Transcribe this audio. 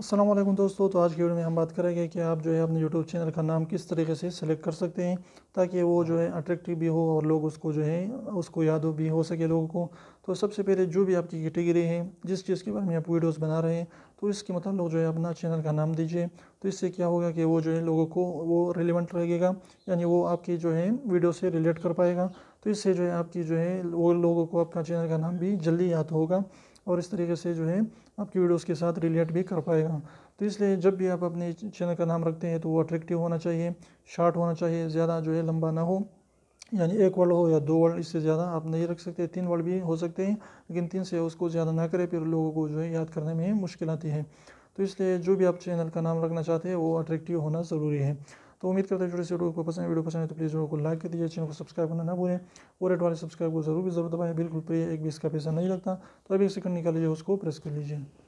असलम दोस्तों तो आज की वीडियो में हम बात करेंगे कि आप जो है अपने यूट्यूब चैनल का नाम किस तरीके से सिलेक्ट कर सकते हैं ताकि वो जो है अट्रैक्टिव भी हो और लोग उसको जो है उसको याद भी हो सके लोगों को तो सबसे पहले जो भी आपकी कैटेगरी है जिस चीज़ के बारे में आप वीडियोस बना रहे हैं तो इसके मतलब जो है अपना चैनल का नाम दीजिए तो इससे क्या होगा कि वो जो है लोगों को वो रिलेवेंट रहेगा यानी वो आपकी जो है वीडियो से रिलेट कर पाएगा तो इससे जो है आपकी जो है वो लोगों को आपका चैनल का नाम भी जल्दी याद होगा और इस तरीके से जो है आपकी वीडियोस के साथ रिलेट भी कर पाएगा तो इसलिए जब भी आप अपने चैनल का नाम रखते हैं तो वो अट्रैक्टिव होना चाहिए शार्ट होना चाहिए ज़्यादा जो है लंबा ना हो यानी एक वर्ड हो या दो वर्ड इससे ज़्यादा आप नहीं रख सकते तीन वर्ड भी हो सकते हैं लेकिन तीन से उसको ज़्यादा ना करें फिर लोगों को जो है याद करने में मुश्किल आती है तो इसलिए जो भी आप चैनल का नाम रखना चाहते हैं वो अट्रैक्टिव होना ज़रूरी है तो उम्मीद करते हैं छोटे से वीडियो को पसंद है वीडियो पसंद है तो प्लीज़ वीडियो को लाइक कर दीजिए चैनल को सब्सक्राइब करना ना भूलें और एट वाले सब्सक्राइब को जरूर भी जरूर दबाएं बिल्कुल प्रिय एक भी इसका पैसा नहीं लगता तो अभी एक सेकंड निकाल लीजिए उसको प्रेस कर लीजिए